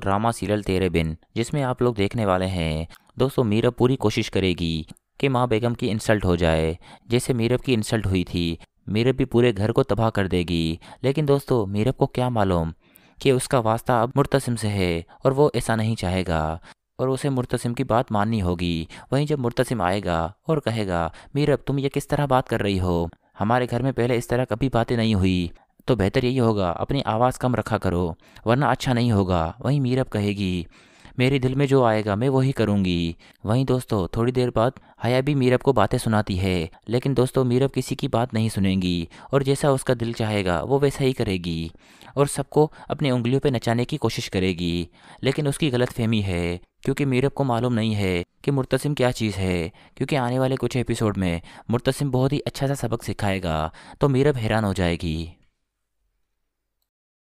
drama serial तेरे बिन जिसमें आप लोग देखने वाले हैं दोस्तों मीरब पूरी कोशिश करेगी कि माँ बेगम की इंसल्ट हो जाए जैसे मीरब की इंसल्ट हुई थी मीरब भी पूरे घर को तबाह कर देगी लेकिन दोस्तों मीरब को क्या मालूम कि उसका वास्ता अब मुर्तसिम से है और वो ऐसा नहीं चाहेगा और उसे मुर्तसिम की बात माननी होगी वहीं जब मुर्तसिम आएगा और कहेगा मीरब तुम ये किस तरह बात कर रही हो हमारे घर में पहले इस तरह कभी बातें नहीं हुई तो बेहतर यही होगा अपनी आवाज़ कम रखा करो वरना अच्छा नहीं होगा वहीं मीरब कहेगी मेरे दिल में जो आएगा मैं वही करूँगी वहीं दोस्तों थोड़ी देर बाद हया भी मीरब को बातें सुनाती है लेकिन दोस्तों मीरब किसी की बात नहीं सुनेंगी और जैसा उसका दिल चाहेगा वो वैसा ही करेगी और सबको अपनी उंगलियों पर नचाने की कोशिश करेगी लेकिन उसकी फहमी है क्योंकि मीरब को मालूम नहीं है कि मुर्तसिम क्या चीज़ है क्योंकि आने वाले कुछ एपिसोड में मुर्तसिम बहुत ही अच्छा सा सबक सिखाएगा तो मीरब हैरान हो जाएगी